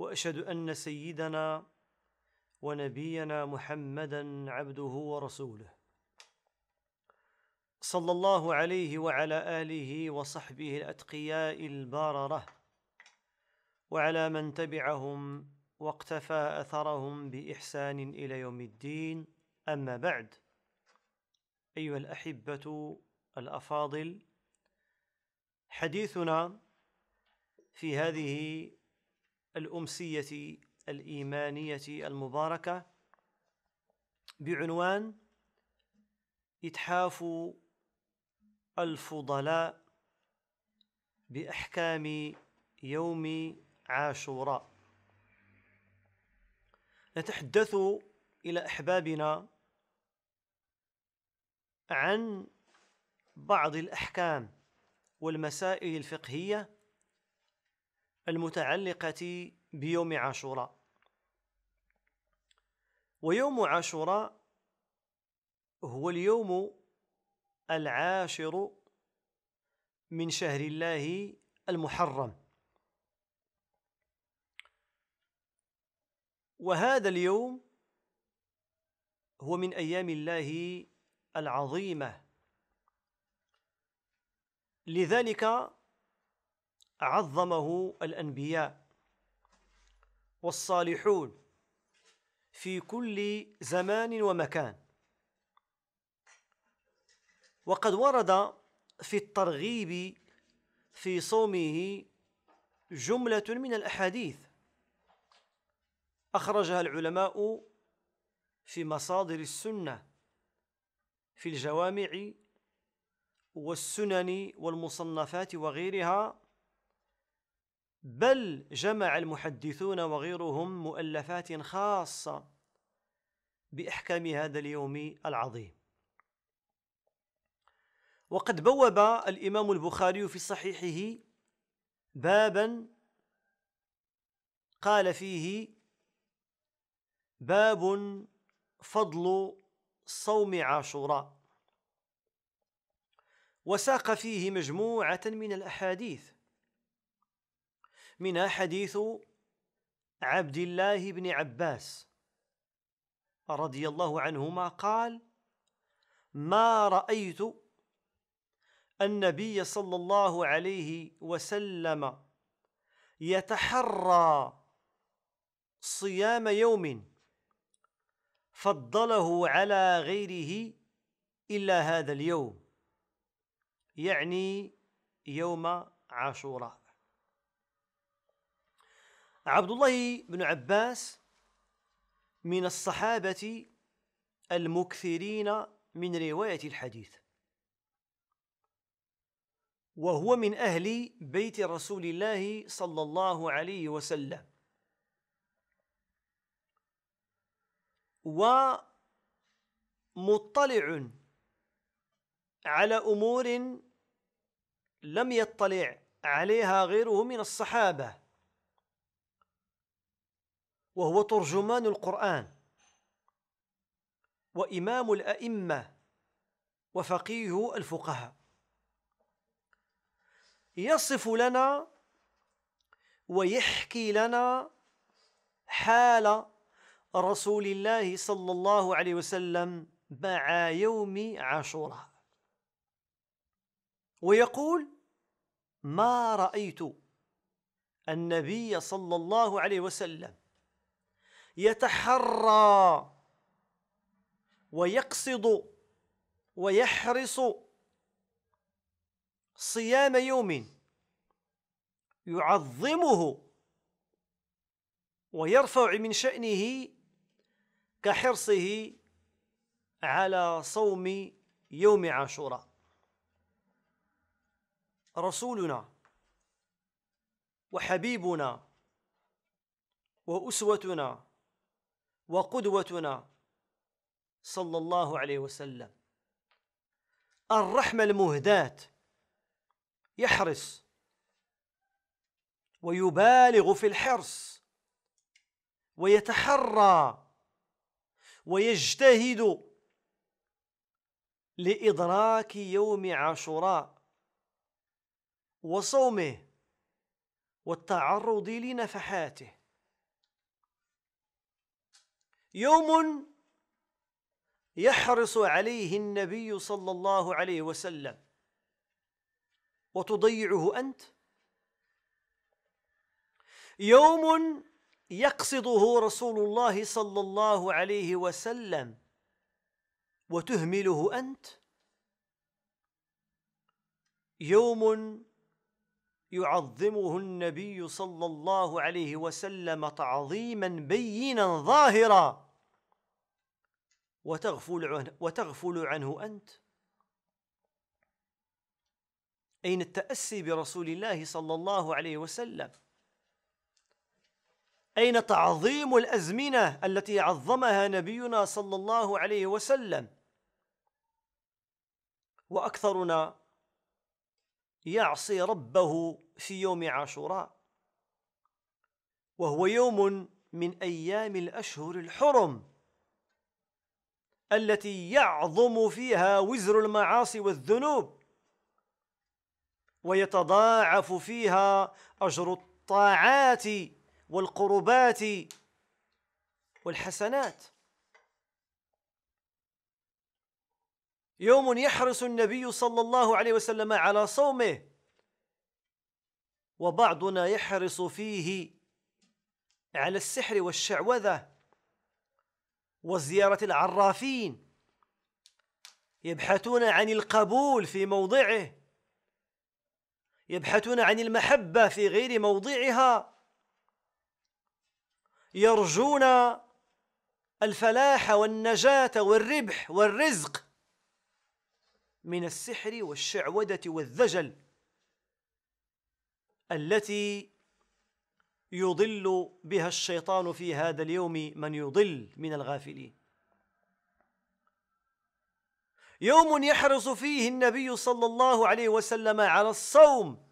واشهد ان سيدنا ونبينا محمدا عبده ورسوله صلى الله عليه وعلى اله وصحبه الاتقياء البرره وعلى من تبعهم واقتفى اثرهم باحسان الى يوم الدين اما بعد ايها الاحبه الافاضل حديثنا في هذه الأمسية الإيمانية المباركة بعنوان إتحاف الفضلاء بأحكام يوم عاشوراء نتحدث إلى أحبابنا عن بعض الأحكام والمسائل الفقهية المتعلقة بيوم عاشوراء ويوم عاشوراء هو اليوم العاشر من شهر الله المحرم وهذا اليوم هو من ايام الله العظيمه لذلك عظمه الانبياء والصالحون في كل زمان ومكان وقد ورد في الترغيب في صومه جملة من الأحاديث أخرجها العلماء في مصادر السنة في الجوامع والسنن والمصنفات وغيرها بل جمع المحدثون وغيرهم مؤلفات خاصة بإحكام هذا اليوم العظيم وقد بوب الإمام البخاري في صحيحه بابا قال فيه باب فضل صوم عاشوراء وساق فيه مجموعة من الأحاديث منها حديث عبد الله بن عباس رضي الله عنهما قال ما رأيت النبي صلى الله عليه وسلم يتحرى صيام يوم فضله على غيره إلا هذا اليوم يعني يوم عاشوراء عبد الله بن عباس من الصحابة المكثرين من رواية الحديث وهو من أهل بيت رسول الله صلى الله عليه وسلم ومطلع على أمور لم يطلع عليها غيره من الصحابة وهو ترجمان القرآن وإمام الأئمة وفقيه الفقهاء يصف لنا ويحكي لنا حال رسول الله صلى الله عليه وسلم مع يوم عاشوراء ويقول ما رأيت النبي صلى الله عليه وسلم يتحرى ويقصد ويحرص صيام يوم يعظمه ويرفع من شأنه كحرصه على صوم يوم عاشوراء رسولنا وحبيبنا وأسوتنا وقدوتنا صلى الله عليه وسلم الرحمة المهداة يحرص ويبالغ في الحرص ويتحرى ويجتهد لإدراك يوم عاشوراء وصومه والتعرض لنفحاته يوم يحرص عليه النبي صلى الله عليه وسلم وتضيعه انت يوم يقصده رسول الله صلى الله عليه وسلم وتهمله انت يوم يعظمه النبي صلى الله عليه وسلم تعظيما بينا ظاهرا وتغفل عنه, وتغفل عنه أنت أين التأسي برسول الله صلى الله عليه وسلم أين تعظيم الأزمنة التي عظمها نبينا صلى الله عليه وسلم وأكثرنا يعصي ربه في يوم عاشوراء وهو يوم من ايام الاشهر الحرم التي يعظم فيها وزر المعاصي والذنوب ويتضاعف فيها اجر الطاعات والقربات والحسنات يوم يحرص النبي صلى الله عليه وسلم على صومه وبعضنا يحرص فيه على السحر والشعوذة وزيارة العرافين يبحثون عن القبول في موضعه يبحثون عن المحبة في غير موضعها يرجون الفلاح والنجاة والربح والرزق من السحر والشعوذة والذجل التي يضل بها الشيطان في هذا اليوم من يضل من الغافلين يوم يحرص فيه النبي صلى الله عليه وسلم على الصوم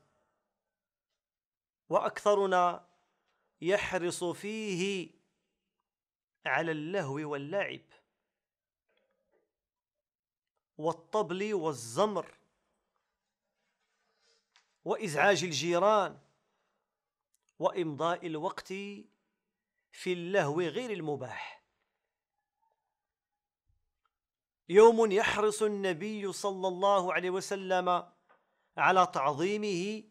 واكثرنا يحرص فيه على اللهو واللعب والطبل والزمر وإزعاج الجيران وإمضاء الوقت في اللهو غير المباح يوم يحرص النبي صلى الله عليه وسلم على تعظيمه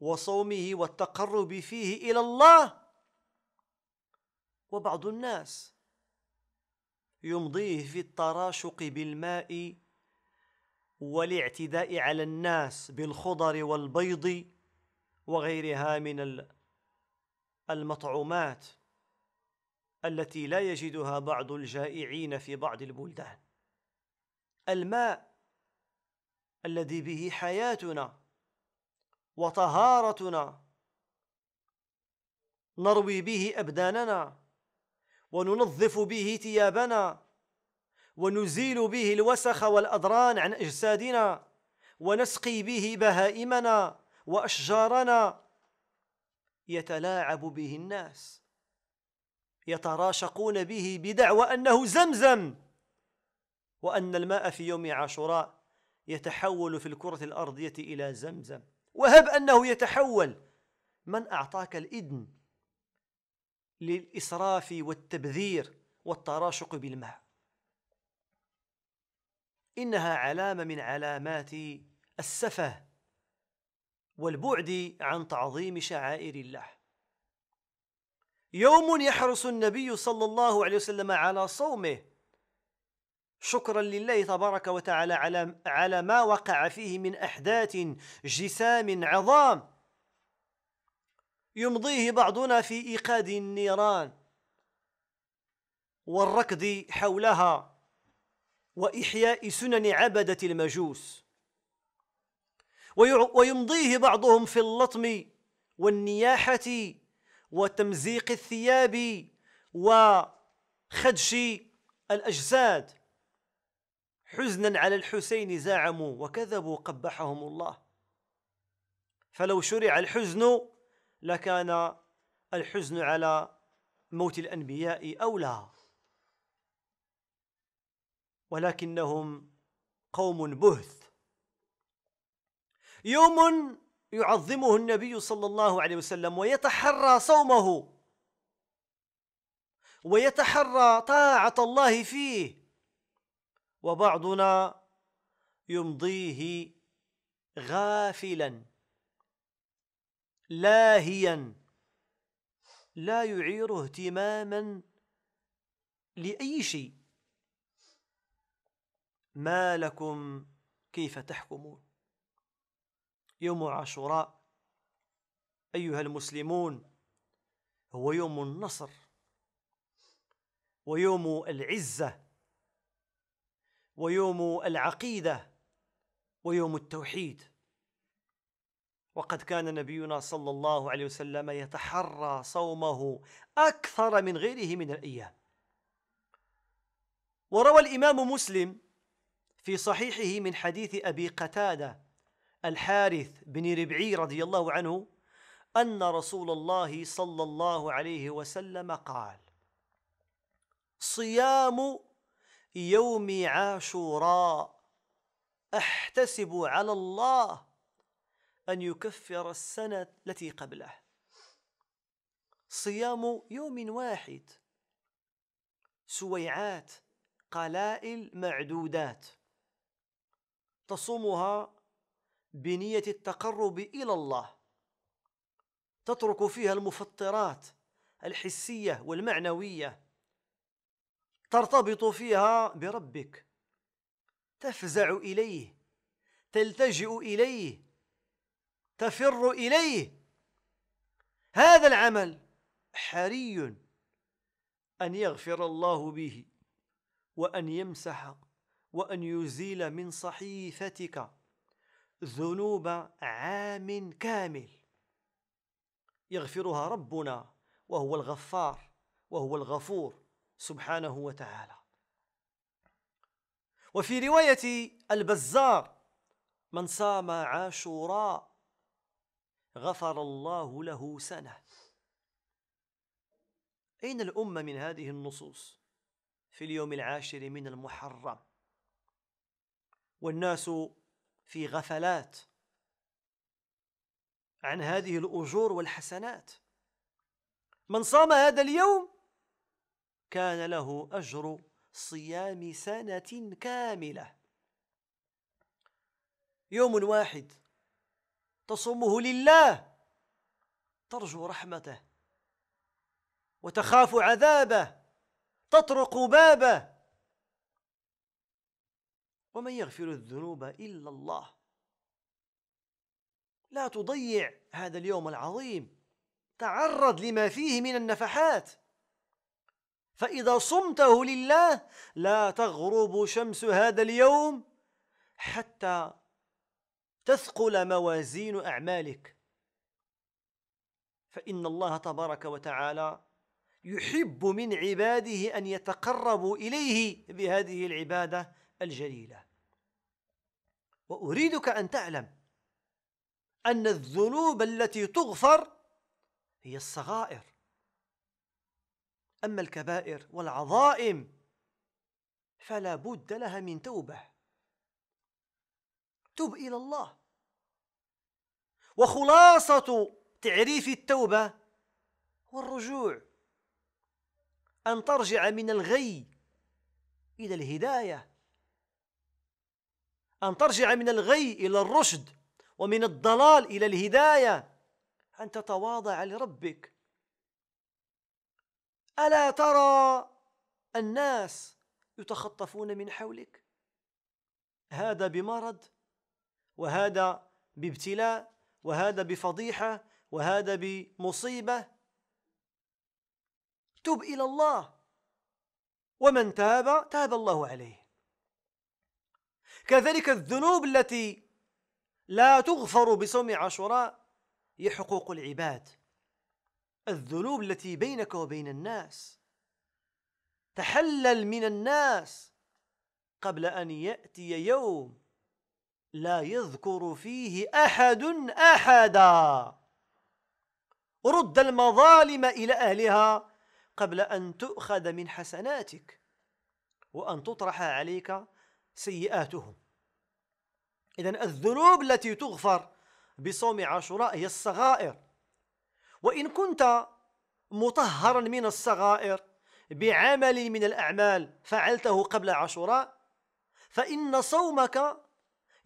وصومه والتقرب فيه إلى الله وبعض الناس يمضيه في التراشق بالماء والاعتداء على الناس بالخضر والبيض وغيرها من المطعومات التي لا يجدها بعض الجائعين في بعض البلدان الماء الذي به حياتنا وطهارتنا نروي به ابداننا وننظف به ثيابنا ونزيل به الوسخ والأضران عن أجسادنا ونسقي به بهائمنا وأشجارنا يتلاعب به الناس يتراشقون به بدعوى أنه زمزم وأن الماء في يوم عاشوراء يتحول في الكرة الأرضية إلى زمزم وهب أنه يتحول من أعطاك الإذن للإسراف والتبذير والتراشق بالماء انها علامه من علامات السفه والبعد عن تعظيم شعائر الله يوم يحرص النبي صلى الله عليه وسلم على صومه شكرا لله تبارك وتعالى على على ما وقع فيه من احداث جسام عظام يمضيه بعضنا في ايقاد النيران والركض حولها وإحياء سنن عبدة المجوس ويمضيه بعضهم في اللطم والنياحة وتمزيق الثياب وخدش الأجساد حزنا على الحسين زعموا وكذبوا قبحهم الله فلو شرع الحزن لكان الحزن على موت الأنبياء أولى ولكنهم قوم بهث يوم يعظمه النبي صلى الله عليه وسلم ويتحرى صومه ويتحرى طاعة الله فيه وبعضنا يمضيه غافلا لاهيا لا يعير اهتماما لأي شيء ما لكم كيف تحكمون يوم عاشوراء أيها المسلمون هو يوم النصر ويوم العزة ويوم العقيدة ويوم التوحيد وقد كان نبينا صلى الله عليه وسلم يتحرى صومه أكثر من غيره من الأيام وروى الإمام مسلم في صحيحه من حديث أبي قتادة الحارث بن ربعي رضي الله عنه أن رسول الله صلى الله عليه وسلم قال صيام يوم عاشوراء أحتسب على الله أن يكفر السنة التي قبله صيام يوم واحد سويعات قلائل معدودات تصومها بنية التقرب إلى الله تترك فيها المفطرات الحسية والمعنوية ترتبط فيها بربك تفزع إليه تلتجئ إليه تفر إليه هذا العمل حري أن يغفر الله به وأن يمسح وأن يزيل من صحيفتك ذنوب عام كامل يغفرها ربنا وهو الغفار وهو الغفور سبحانه وتعالى وفي رواية البزار من صام عاشوراء غفر الله له سنة أين الأمة من هذه النصوص في اليوم العاشر من المحرم والناس في غفلات عن هذه الأجور والحسنات من صام هذا اليوم كان له أجر صيام سنة كاملة يوم واحد تصومه لله ترجو رحمته وتخاف عذابه تطرق بابه ومن يغفر الذنوب الا الله لا تضيع هذا اليوم العظيم تعرض لما فيه من النفحات فاذا صمته لله لا تغرب شمس هذا اليوم حتى تثقل موازين اعمالك فان الله تبارك وتعالى يحب من عباده ان يتقربوا اليه بهذه العباده الجليلة وأريدك أن تعلم أن الذنوب التي تغفر هي الصغائر أما الكبائر والعظائم فلا بد لها من توبة تب إلى الله وخلاصة تعريف التوبة والرجوع أن ترجع من الغي إلى الهداية أن ترجع من الغي إلى الرشد ومن الضلال إلى الهداية أن تتواضع لربك ألا ترى الناس يتخطفون من حولك هذا بمرض وهذا بابتلاء وهذا بفضيحة وهذا بمصيبة تب إلى الله ومن تاب تاب الله عليه كذلك الذنوب التي لا تغفر بصوم عاشوراء هي حقوق العباد الذنوب التي بينك وبين الناس تحلل من الناس قبل أن يأتي يوم لا يذكر فيه أحد أحدا رد المظالم إلى أهلها قبل أن تؤخذ من حسناتك وأن تطرح عليك سيئاتهم إذا الذنوب التي تغفر بصوم عاشوراء هي الصغائر وإن كنت مطهرا من الصغائر بعمل من الأعمال فعلته قبل عاشوراء فإن صومك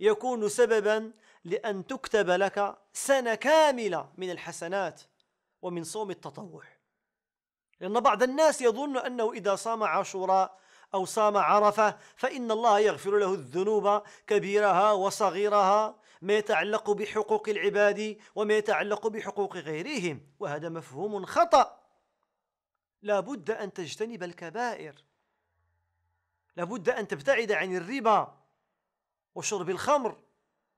يكون سببا لأن تكتب لك سنة كاملة من الحسنات ومن صوم التطوع لأن بعض الناس يظن أنه إذا صام عاشوراء أو صام عرفة فإن الله يغفر له الذنوب كبيرها وصغيرها ما يتعلق بحقوق العباد وما يتعلق بحقوق غيرهم وهذا مفهوم خطأ لا بد أن تجتنب الكبائر لا بد أن تبتعد عن الربا وشرب الخمر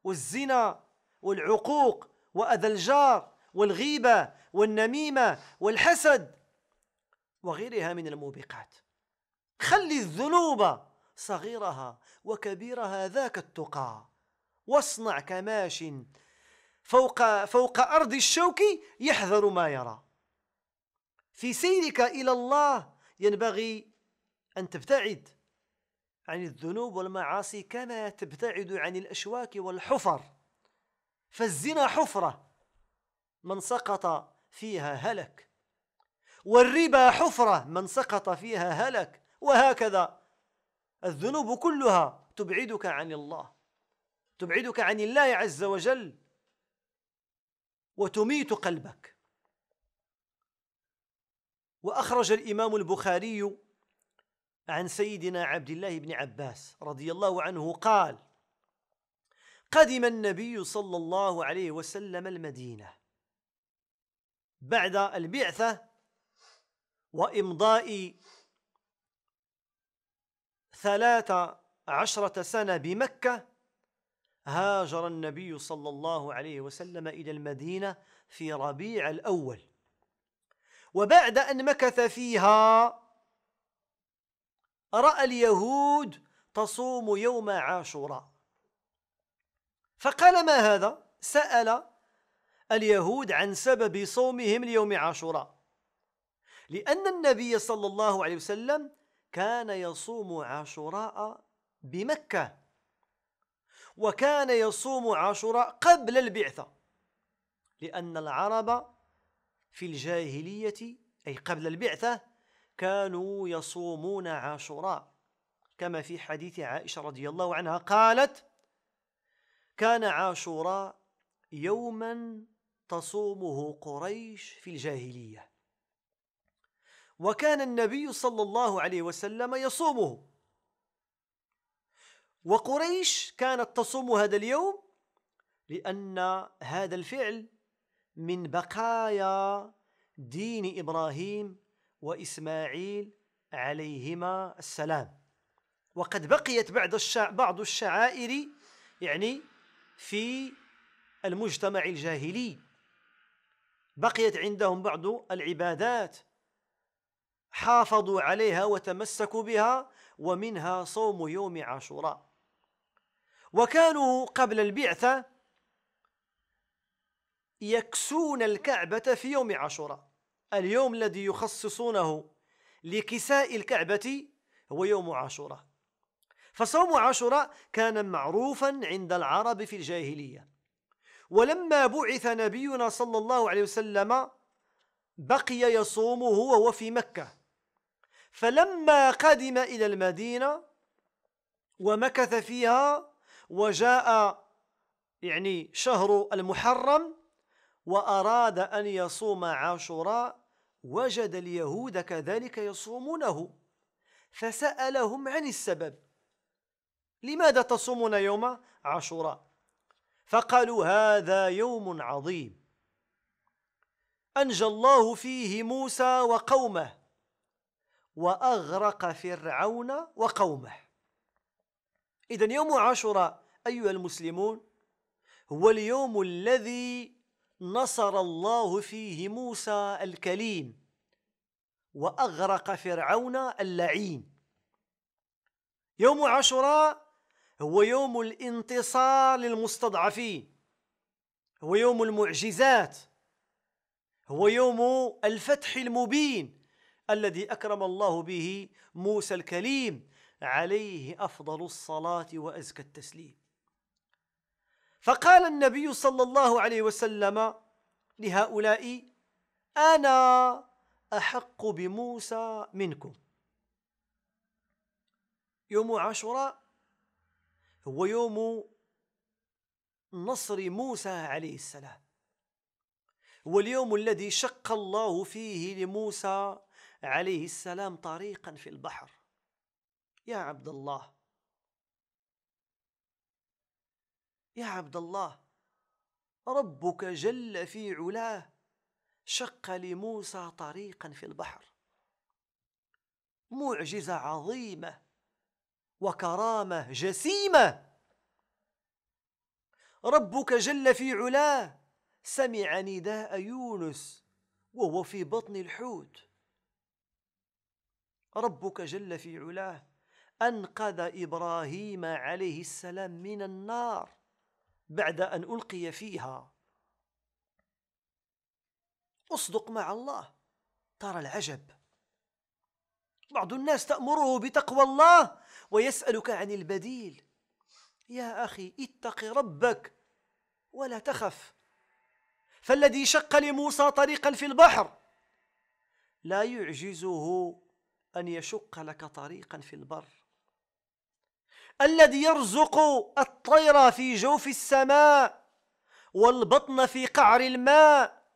والزنا والعقوق وأذى الجار والغيبة والنميمة والحسد وغيرها من الموبقات خلي الذنوب صغيرها وكبيرها ذاك التقى واصنع كماش فوق فوق أرض الشوك يحذر ما يرى في سيرك إلى الله ينبغي أن تبتعد عن الذنوب والمعاصي كما تبتعد عن الأشواك والحفر فالزنا حفرة من سقط فيها هلك والربا حفرة من سقط فيها هلك وهكذا الذنوب كلها تبعدك عن الله تبعدك عن الله عز وجل وتميت قلبك واخرج الامام البخاري عن سيدنا عبد الله بن عباس رضي الله عنه قال قدم النبي صلى الله عليه وسلم المدينه بعد البعثه وامضاء ثلاث عشرة سنة بمكة هاجر النبي صلى الله عليه وسلم إلى المدينة في ربيع الأول وبعد أن مكث فيها رأى اليهود تصوم يوم عاشوراء فقال ما هذا؟ سأل اليهود عن سبب صومهم ليوم عاشوراء لأن النبي صلى الله عليه وسلم كان يصوم عاشوراء بمكة وكان يصوم عاشوراء قبل البعثة لأن العرب في الجاهلية أي قبل البعثة كانوا يصومون عاشوراء كما في حديث عائشة رضي الله عنها قالت كان عاشوراء يوما تصومه قريش في الجاهلية وكان النبي صلى الله عليه وسلم يصومه وقريش كانت تصوم هذا اليوم لأن هذا الفعل من بقايا دين إبراهيم وإسماعيل عليهما السلام وقد بقيت بعد الشع... بعض الشعائر يعني في المجتمع الجاهلي بقيت عندهم بعض العبادات حافظوا عليها وتمسكوا بها ومنها صوم يوم عاشوراء وكانوا قبل البعثة يكسون الكعبة في يوم عاشوراء اليوم الذي يخصصونه لكساء الكعبة هو يوم عاشوراء فصوم عاشوراء كان معروفا عند العرب في الجاهلية ولما بعث نبينا صلى الله عليه وسلم بقي يصومه وهو في مكة فلما قدم إلى المدينة ومكث فيها وجاء يعني شهر المحرم وأراد أن يصوم عاشوراء وجد اليهود كذلك يصومونه فسألهم عن السبب لماذا تصومون يوم عاشوراء فقالوا هذا يوم عظيم أنجى الله فيه موسى وقومه وأغرق فرعون وقومه إذا يوم عاشوراء أيها المسلمون هو اليوم الذي نصر الله فيه موسى الكليم وأغرق فرعون اللعين يوم عاشوراء هو يوم الانتصار للمستضعفين هو يوم المعجزات هو يوم الفتح المبين الذي اكرم الله به موسى الكليم عليه افضل الصلاه وازكى التسليم فقال النبي صلى الله عليه وسلم لهؤلاء انا احق بموسى منكم يوم عاشوراء هو يوم نصر موسى عليه السلام واليوم الذي شق الله فيه لموسى عليه السلام طريقا في البحر يا عبد الله يا عبد الله ربك جل في علاه شق لموسى طريقا في البحر معجزه عظيمه وكرامه جسيمه ربك جل في علاه سمع نداء يونس وهو في بطن الحوت ربك جل في علاه أنقذ إبراهيم عليه السلام من النار بعد أن ألقي فيها أصدق مع الله ترى العجب بعض الناس تأمره بتقوى الله ويسألك عن البديل يا أخي اتق ربك ولا تخف فالذي شق لموسى طريقا في البحر لا يعجزه أن يشق لك طريقا في البر الذي يرزق الطير في جوف السماء والبطن في قعر الماء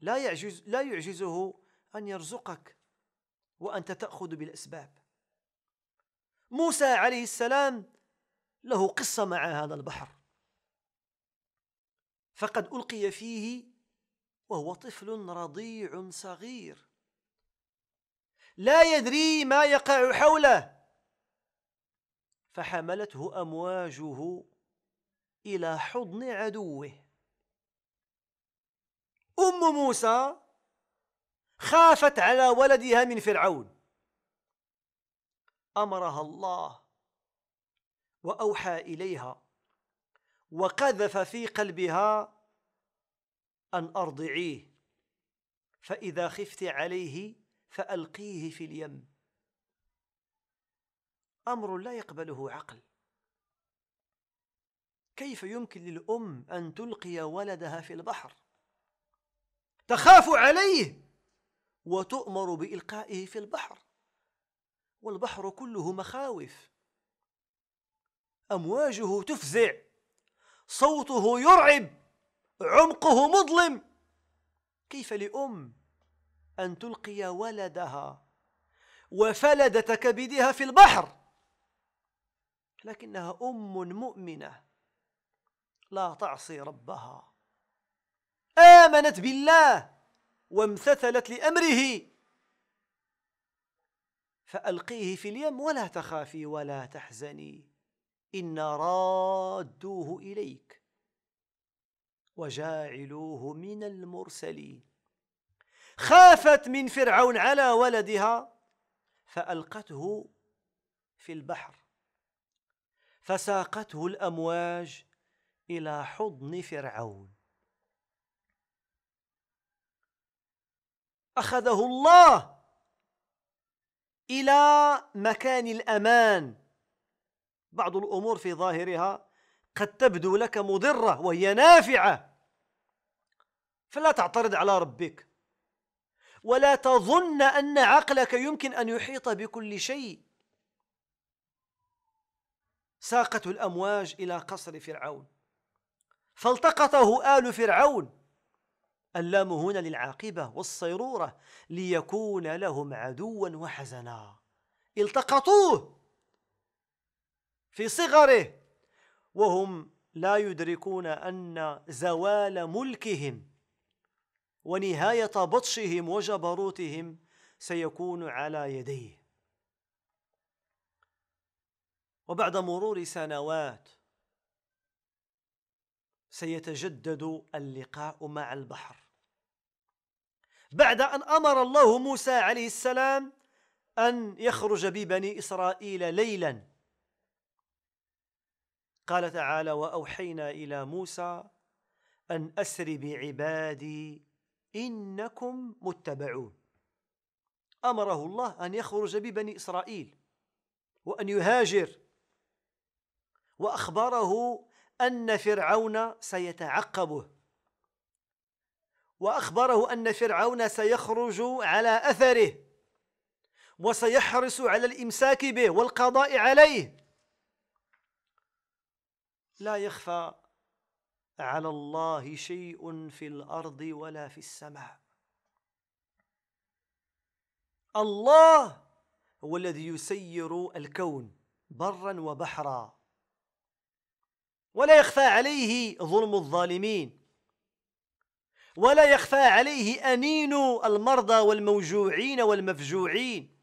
لا يعجز لا يعجزه أن يرزقك وأنت تأخذ بالأسباب موسى عليه السلام له قصة مع هذا البحر فقد ألقي فيه وهو طفل رضيع صغير لا يدري ما يقع حوله فحملته امواجه الى حضن عدوه ام موسى خافت على ولدها من فرعون امرها الله واوحى اليها وقذف في قلبها ان ارضعيه فاذا خفت عليه فألقيه في اليم أمر لا يقبله عقل كيف يمكن للأم أن تلقي ولدها في البحر تخاف عليه وتؤمر بإلقائه في البحر والبحر كله مخاوف أمواجه تفزع صوته يرعب عمقه مظلم كيف لأم أن تلقي ولدها وفلد كبدها في البحر لكنها أم مؤمنة لا تعصي ربها آمنت بالله وامتثلت لأمره فألقيه في اليم ولا تخافي ولا تحزني إنا رادوه إليك وجاعلوه من المرسلين خافت من فرعون على ولدها فألقته في البحر فساقته الأمواج إلى حضن فرعون أخذه الله إلى مكان الأمان بعض الأمور في ظاهرها قد تبدو لك مضرة وهي نافعة فلا تعترض على ربك ولا تظن أن عقلك يمكن أن يحيط بكل شيء ساقت الأمواج إلى قصر فرعون فالتقطه آل فرعون اللام هنا للعاقبة والصيرورة ليكون لهم عدوا وحزنا التقطوه في صغره وهم لا يدركون أن زوال ملكهم ونهايه بطشهم وجبروتهم سيكون على يديه وبعد مرور سنوات سيتجدد اللقاء مع البحر بعد ان امر الله موسى عليه السلام ان يخرج ببني اسرائيل ليلا قال تعالى واوحينا الى موسى ان اسر بعبادي إنكم متبعون أمره الله أن يخرج ببني إسرائيل وأن يهاجر وأخبره أن فرعون سيتعقبه وأخبره أن فرعون سيخرج على أثره وسيحرص على الإمساك به والقضاء عليه لا يخفى على الله شيء في الارض ولا في السماء الله هو الذي يسير الكون برا وبحرا ولا يخفى عليه ظلم الظالمين ولا يخفى عليه أنين المرضى والموجوعين والمفجوعين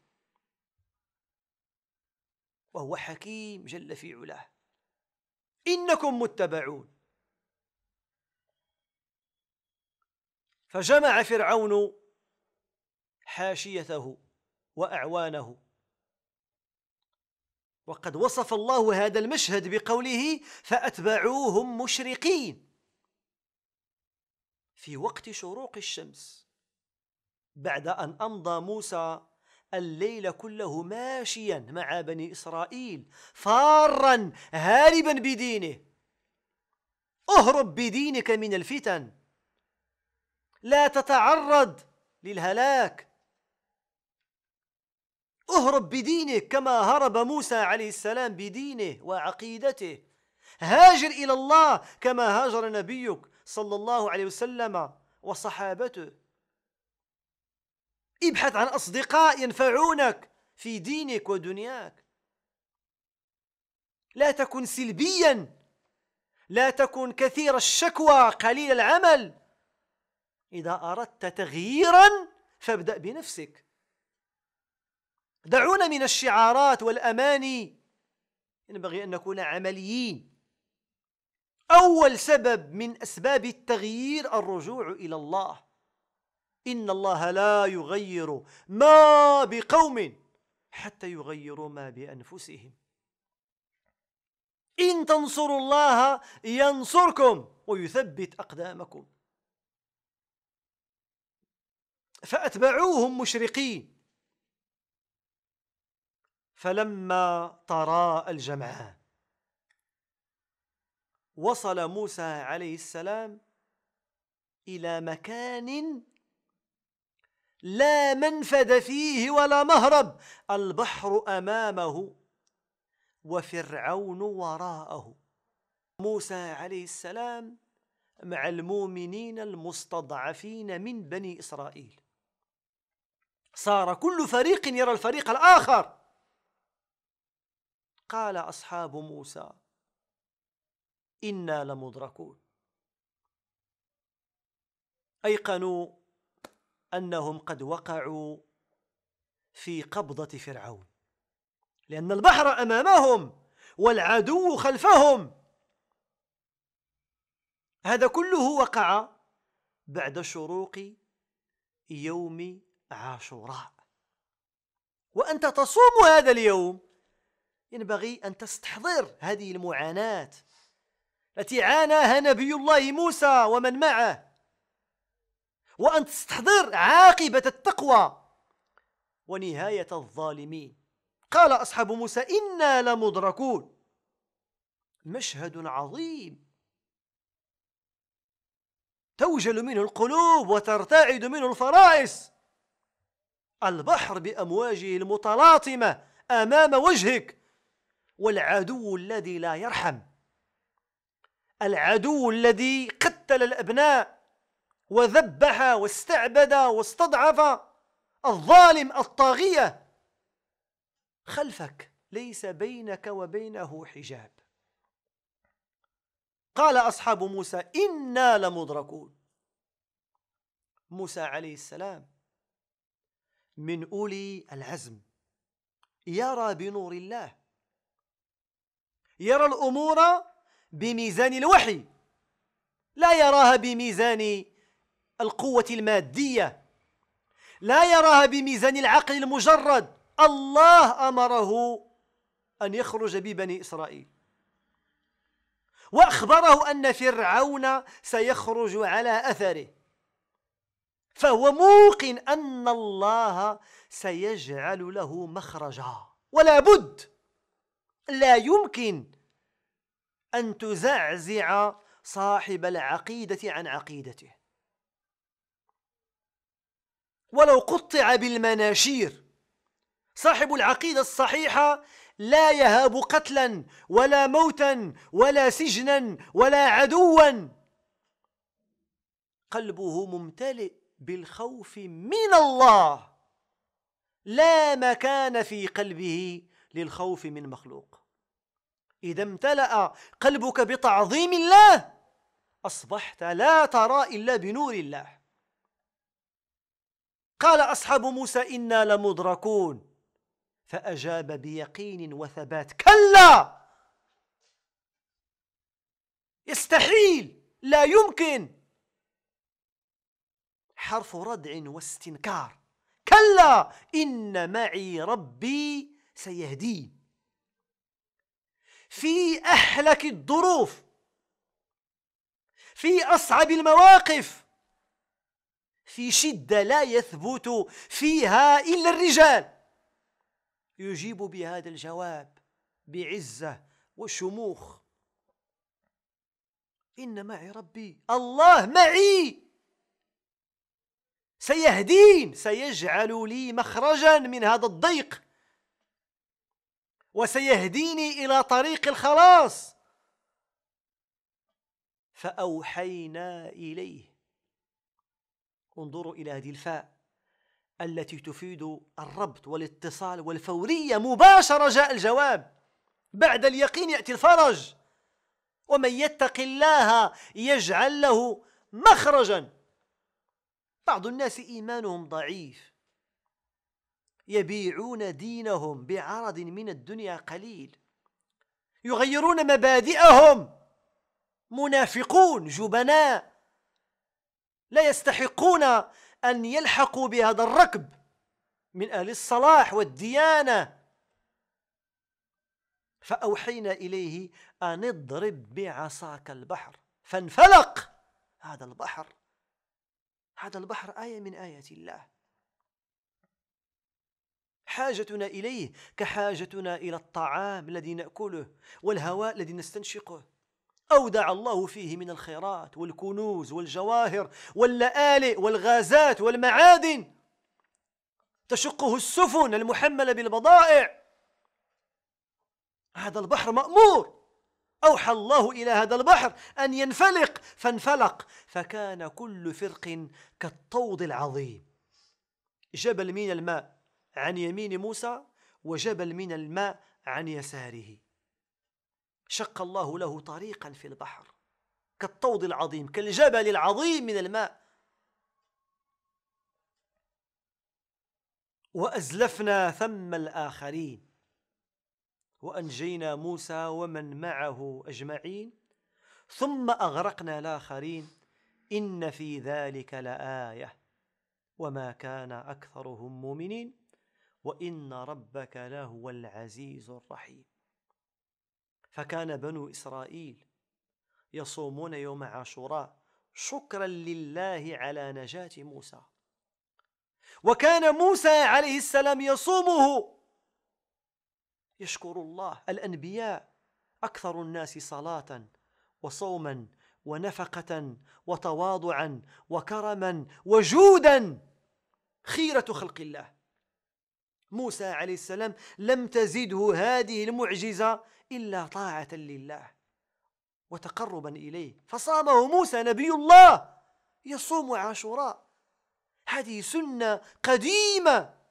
وهو حكيم جل في علاه إنكم متبعون فجمع فرعون حاشيته واعوانه وقد وصف الله هذا المشهد بقوله فاتبعوهم مشرقين في وقت شروق الشمس بعد ان امضى موسى الليل كله ماشيا مع بني اسرائيل فارا هاربا بدينه اهرب بدينك من الفتن لا تتعرض للهلاك اهرب بدينك كما هرب موسى عليه السلام بدينه وعقيدته هاجر الى الله كما هاجر نبيك صلى الله عليه وسلم وصحابته ابحث عن اصدقاء ينفعونك في دينك ودنياك لا تكن سلبيا لا تكن كثير الشكوى قليل العمل إذا أردت تغييرا فابدأ بنفسك دعونا من الشعارات والأماني ينبغي أن نكون عمليين أول سبب من أسباب التغيير الرجوع إلى الله إن الله لا يغير ما بقوم حتى يغيروا ما بأنفسهم إن تنصروا الله ينصركم ويثبت أقدامكم فأتبعوهم مشرقين فلما تراءى الجمعان وصل موسى عليه السلام إلى مكان لا منفذ فيه ولا مهرب البحر أمامه وفرعون وراءه موسى عليه السلام مع المؤمنين المستضعفين من بني إسرائيل صار كل فريق يرى الفريق الآخر قال أصحاب موسى إنا لمدركون أيقنوا أنهم قد وقعوا في قبضة فرعون لأن البحر أمامهم والعدو خلفهم هذا كله وقع بعد شروق يوم عاشوراء وأنت تصوم هذا اليوم ينبغي أن تستحضر هذه المعاناة التي عاناها نبي الله موسى ومن معه وأن تستحضر عاقبة التقوى ونهاية الظالمين قال أصحاب موسى إنا لمدركون مشهد عظيم توجل منه القلوب وترتعد منه الفرائس البحر بأمواجه المتلاطمة أمام وجهك والعدو الذي لا يرحم العدو الذي قتل الأبناء وذبح واستعبد واستضعف الظالم الطاغية خلفك ليس بينك وبينه حجاب قال أصحاب موسى إنا لمدركون موسى عليه السلام من أولي العزم يرى بنور الله يرى الأمور بميزان الوحي لا يراها بميزان القوة المادية لا يراها بميزان العقل المجرد الله أمره أن يخرج ببني إسرائيل وأخبره أن فرعون سيخرج على أثره فهو موقن أن الله سيجعل له مخرجا ولا بد لا يمكن أن تزعزع صاحب العقيدة عن عقيدته ولو قطع بالمناشير صاحب العقيدة الصحيحة لا يهاب قتلا ولا موتا ولا سجنا ولا عدوا قلبه ممتلئ بالخوف من الله لا مكان في قلبه للخوف من مخلوق إذا امتلأ قلبك بتعظيم الله أصبحت لا ترى إلا بنور الله قال أصحاب موسى إنا لمدركون فأجاب بيقين وثبات كلا يستحيل لا يمكن حرف ردع واستنكار كلا إن معي ربي سيهدين في أحلك الظروف في أصعب المواقف في شدة لا يثبت فيها إلا الرجال يجيب بهذا الجواب بعزة وشموخ إن معي ربي الله معي سيهدين سيجعل لي مخرجا من هذا الضيق وسيهديني الى طريق الخلاص فاوحينا اليه انظروا الى هذه الفاء التي تفيد الربط والاتصال والفوريه مباشره جاء الجواب بعد اليقين ياتي الفرج ومن يتق الله يجعل له مخرجا بعض الناس إيمانهم ضعيف يبيعون دينهم بعرض من الدنيا قليل يغيرون مبادئهم منافقون جبناء لا يستحقون أن يلحقوا بهذا الركب من أهل الصلاح والديانة فأوحينا إليه أن اضرب بعصاك البحر فانفلق هذا البحر هذا البحر آية من آيات الله حاجتنا إليه كحاجتنا إلى الطعام الذي نأكله والهواء الذي نستنشقه أودع الله فيه من الخيرات والكنوز والجواهر واللآلئ والغازات والمعادن تشقه السفن المحملة بالبضائع هذا البحر مأمور أوحى الله إلى هذا البحر أن ينفلق فانفلق فكان كل فرق كالطود العظيم جبل من الماء عن يمين موسى وجبل من الماء عن يساره شق الله له طريقا في البحر كالطود العظيم كالجبل العظيم من الماء وأزلفنا ثم الآخرين وأنجينا موسى ومن معه أجمعين ثم أغرقنا الآخرين إن في ذلك لآية وما كان أكثرهم مؤمنين وإن ربك لهو العزيز الرحيم فكان بنو إسرائيل يصومون يوم عاشوراء شكرا لله على نجاة موسى وكان موسى عليه السلام يصومه يشكر الله الانبياء اكثر الناس صلاه وصوما ونفقه وتواضعا وكرما وجودا خيره خلق الله موسى عليه السلام لم تزده هذه المعجزه الا طاعه لله وتقربا اليه فصامه موسى نبي الله يصوم عاشوراء هذه سنه قديمه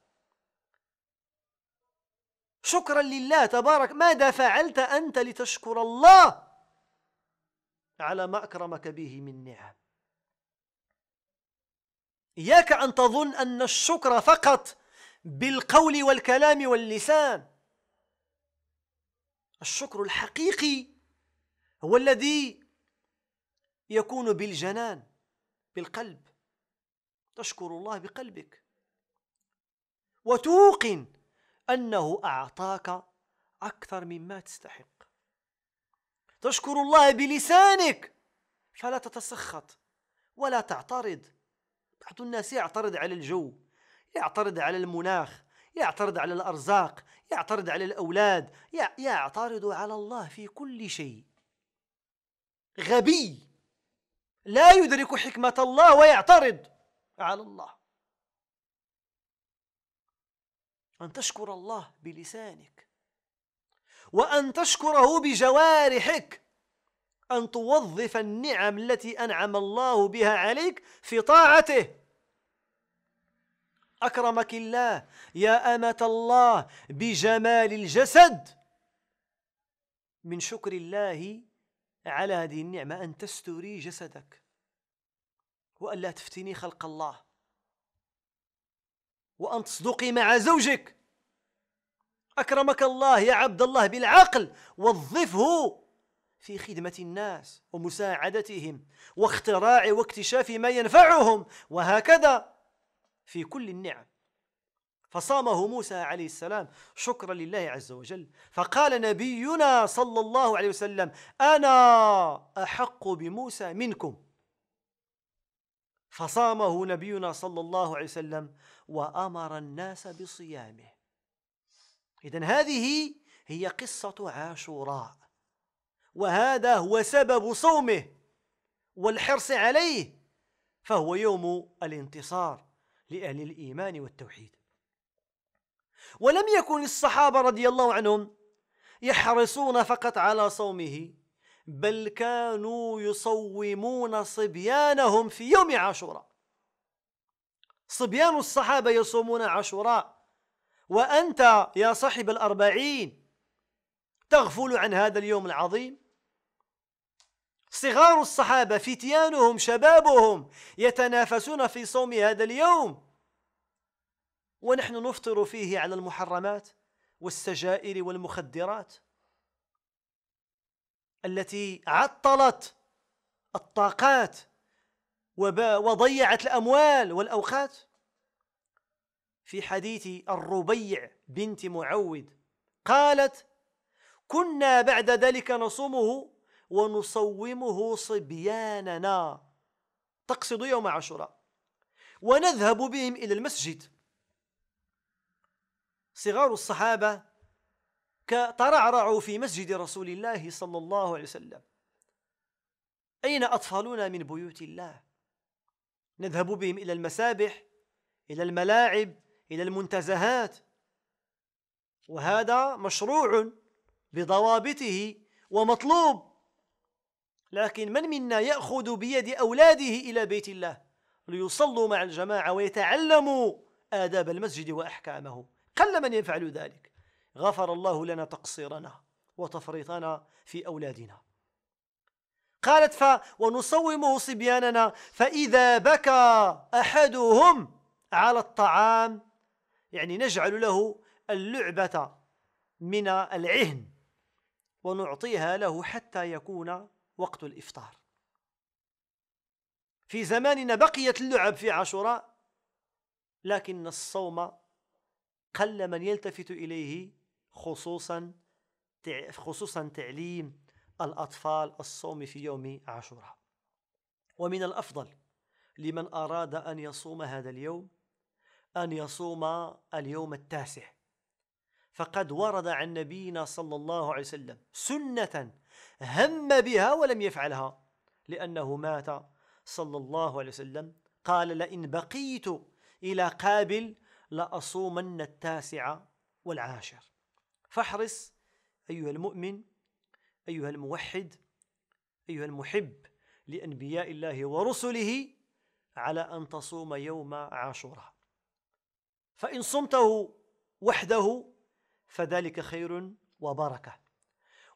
شكرا لله تبارك ماذا فعلت أنت لتشكر الله على ما أكرمك به من نعم إياك أن تظن أن الشكر فقط بالقول والكلام واللسان الشكر الحقيقي هو الذي يكون بالجنان بالقلب تشكر الله بقلبك وتوقن أنه أعطاك أكثر مما تستحق تشكر الله بلسانك فلا تتسخط ولا تعترض بعض الناس يعترض على الجو يعترض على المناخ يعترض على الأرزاق يعترض على الأولاد يعترض على الله في كل شيء غبي لا يدرك حكمة الله ويعترض على الله أن تشكر الله بلسانك وأن تشكره بجوارحك أن توظف النعم التي أنعم الله بها عليك في طاعته أكرمك الله يا أمة الله بجمال الجسد من شكر الله على هذه النعمة أن تستري جسدك وأن لا تفتني خلق الله وأن تصدقي مع زوجك أكرمك الله يا عبد الله بالعقل وظفه في خدمة الناس ومساعدتهم واختراع واكتشاف ما ينفعهم وهكذا في كل النعم فصامه موسى عليه السلام شكرا لله عز وجل فقال نبينا صلى الله عليه وسلم أنا أحق بموسى منكم فصامه نبينا صلى الله عليه وسلم وامر الناس بصيامه اذا هذه هي قصه عاشوراء وهذا هو سبب صومه والحرص عليه فهو يوم الانتصار لاهل الايمان والتوحيد ولم يكن الصحابه رضي الله عنهم يحرصون فقط على صومه بل كانوا يصومون صبيانهم في يوم عاشوراء صبيان الصحابة يصومون عاشوراء وأنت يا صاحب الأربعين تغفل عن هذا اليوم العظيم صغار الصحابة فتيانهم شبابهم يتنافسون في صوم هذا اليوم ونحن نفطر فيه على المحرمات والسجائر والمخدرات التي عطلت الطاقات وضيعت الأموال والأوقات في حديث الربيع بنت معود قالت كنا بعد ذلك نصومه ونصومه صبياننا تقصد يوم عاشوراء ونذهب بهم إلى المسجد صغار الصحابة ترعرعوا في مسجد رسول الله صلى الله عليه وسلم أين أطفالنا من بيوت الله؟ نذهب بهم إلى المسابح إلى الملاعب إلى المنتزهات وهذا مشروع بضوابطه ومطلوب لكن من منا يأخذ بيد أولاده إلى بيت الله ليصلوا مع الجماعة ويتعلموا آداب المسجد وأحكامه قل من يفعل ذلك غفر الله لنا تقصيرنا وتفريطنا في أولادنا قالت ف ونصومه صبياننا فإذا بكى أحدهم على الطعام يعني نجعل له اللعبة من العهن ونعطيها له حتى يكون وقت الإفطار في زماننا بقيت اللعب في عاشوراء لكن الصوم قل من يلتفت إليه خصوصا خصوصا تعليم الأطفال الصوم في يوم عاشوراء ومن الأفضل لمن أراد أن يصوم هذا اليوم أن يصوم اليوم التاسع فقد ورد عن نبينا صلى الله عليه وسلم سنة هم بها ولم يفعلها لأنه مات صلى الله عليه وسلم قال لئن بقيت إلى قابل لأصومن التاسع والعاشر فاحرص أيها المؤمن أيها الموحد أيها المحب لأنبياء الله ورسله على أن تصوم يوم عاشوراء فإن صمته وحده فذلك خير وبركة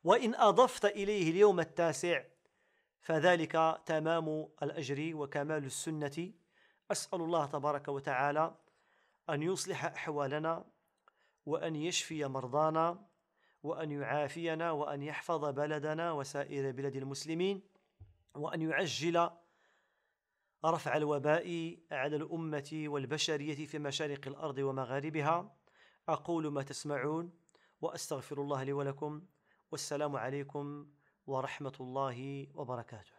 وإن أضفت إليه اليوم التاسع فذلك تمام الأجر وكمال السنة أسأل الله تبارك وتعالى أن يصلح أحوالنا وأن يشفي مرضانا وأن يعافينا وأن يحفظ بلدنا وسائر بلاد المسلمين وأن يعجل رفع الوباء على الأمة والبشرية في مشارق الأرض ومغاربها أقول ما تسمعون وأستغفر الله لي ولكم والسلام عليكم ورحمة الله وبركاته